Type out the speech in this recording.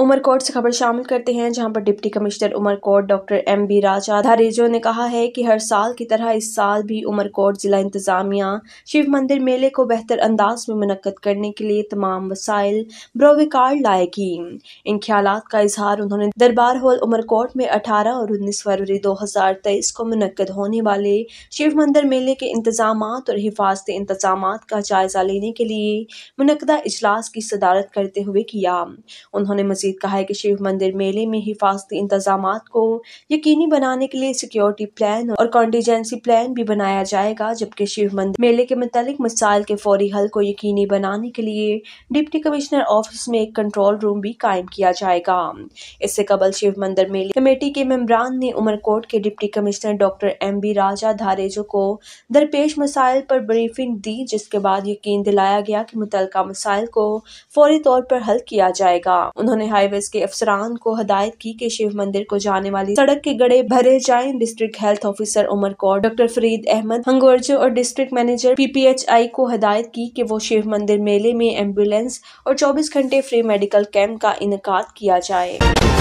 उमरकोट से खबर शामिल करते हैं जहां पर deputy commissioner Umerkot doctor M B Raja Dharejo ने कहा है कि हर साल की तरह इस साल भी उमरकोट जिला इंतजामिया शिव मंदिर मेले को बेहतर अंदाज में मनकद करने के लिए तमाम वसाइल ब्रोविकार्ड लाएगी इन ख्याल का इजहार उन्होंने दरबार हॉल उमरकोट में अठारह और उन्नीस फरवरी दो हजार तेईस को मनकद होने वाले शिव मंदिर मेले के इंतजाम और हिफाजती इंतजाम का जायजा लेने के लिए मुनदा इजलास की सदारत करते हुए किया उन्होंने मजीद कहा है कि शिव मंदिर मेले में हिफाजती इंतजाम को यकीनी बनाने के लिए सिक्योरिटी प्लान और कॉन्टीजेंसी प्लान भी बनाया जाएगा जबकि शिव मंदिर मेले के मुतालिक मिसाइल के फौरी हल को यकीनी बनाने के लिए डिप्टी कमिश्नर ऑफिस में एक कंट्रोल रूम भी कायम किया जाएगा इससे कबल शिव मंदिर मेले कमेटी के मेम्बरान ने उमरकोट के deputy commissioner doctor M B Raja Dharejo को दरपेश मसाइल पर ब्रीफिंग दी जिसके बाद यकीन दिलाया गया कि मुतल मसाइल को फौरी तौर पर हल किया जाएगा उन्होंने हाईवेज के अफसरान को हदायत की के शिव मंदिर को जाने वाली सड़क के गड़े भरे जाए district health officer Umerkot doctor Farid Ahmed Hingorjo और डिस्ट्रिक्ट मैनेजर पी को हदायत की कि वो शिव मंदिर मेले में एम्बुलेंस और चौबीस घंटे फ्री मेडिकल कैंप का इनका किया जाए